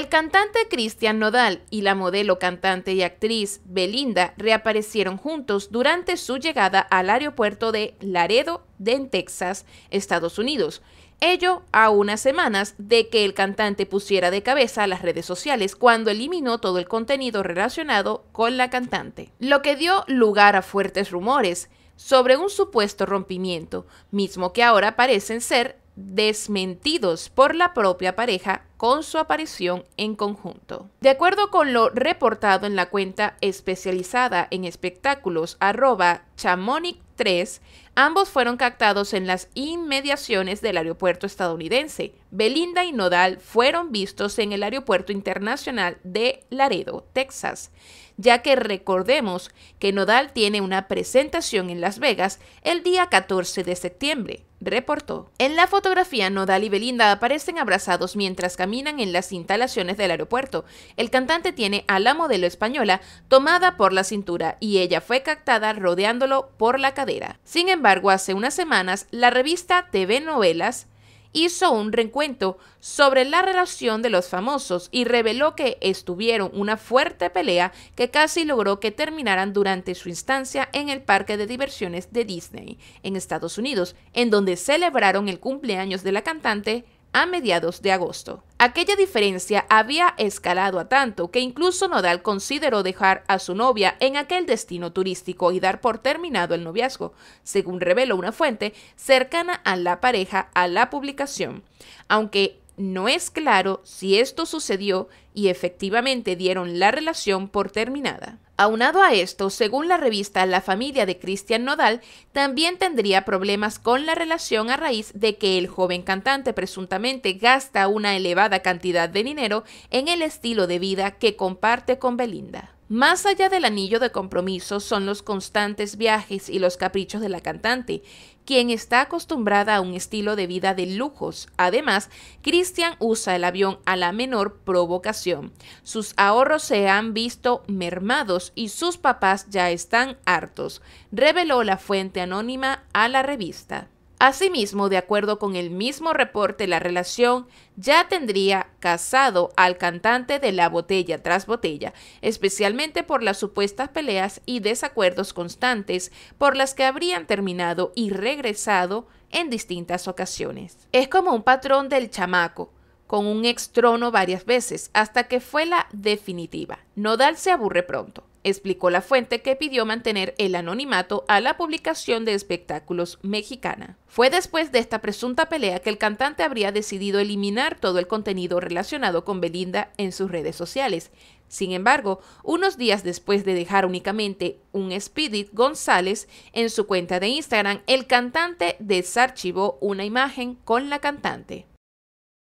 El cantante Christian Nodal y la modelo cantante y actriz Belinda reaparecieron juntos durante su llegada al aeropuerto de Laredo, en Texas, Estados Unidos. Ello a unas semanas de que el cantante pusiera de cabeza las redes sociales cuando eliminó todo el contenido relacionado con la cantante, lo que dio lugar a fuertes rumores sobre un supuesto rompimiento, mismo que ahora parecen ser desmentidos por la propia pareja con su aparición en conjunto. De acuerdo con lo reportado en la cuenta especializada en espectáculos arroba chamonic3, Ambos fueron captados en las inmediaciones del aeropuerto estadounidense. Belinda y Nodal fueron vistos en el aeropuerto internacional de Laredo, Texas, ya que recordemos que Nodal tiene una presentación en Las Vegas el día 14 de septiembre, reportó. En la fotografía, Nodal y Belinda aparecen abrazados mientras caminan en las instalaciones del aeropuerto. El cantante tiene a la modelo española tomada por la cintura y ella fue captada rodeándolo por la cadera. Sin embargo, embargo, hace unas semanas, la revista TV Novelas hizo un recuento sobre la relación de los famosos y reveló que estuvieron una fuerte pelea que casi logró que terminaran durante su instancia en el parque de diversiones de Disney en Estados Unidos, en donde celebraron el cumpleaños de la cantante a mediados de agosto. Aquella diferencia había escalado a tanto que incluso Nodal consideró dejar a su novia en aquel destino turístico y dar por terminado el noviazgo, según reveló una fuente cercana a la pareja a la publicación, aunque no es claro si esto sucedió y efectivamente dieron la relación por terminada. Aunado a esto, según la revista La familia de Cristian Nodal, también tendría problemas con la relación a raíz de que el joven cantante presuntamente gasta una elevada cantidad de dinero en el estilo de vida que comparte con Belinda. Más allá del anillo de compromiso son los constantes viajes y los caprichos de la cantante, quien está acostumbrada a un estilo de vida de lujos. Además, Christian usa el avión a la menor provocación. Sus ahorros se han visto mermados y sus papás ya están hartos, reveló la fuente anónima a la revista. Asimismo, de acuerdo con el mismo reporte, la relación ya tendría casado al cantante de la botella tras botella, especialmente por las supuestas peleas y desacuerdos constantes por las que habrían terminado y regresado en distintas ocasiones. Es como un patrón del chamaco, con un ex trono varias veces, hasta que fue la definitiva. Nodal se aburre pronto explicó la fuente que pidió mantener el anonimato a la publicación de espectáculos mexicana. Fue después de esta presunta pelea que el cantante habría decidido eliminar todo el contenido relacionado con Belinda en sus redes sociales. Sin embargo, unos días después de dejar únicamente un Spirit González en su cuenta de Instagram, el cantante desarchivó una imagen con la cantante.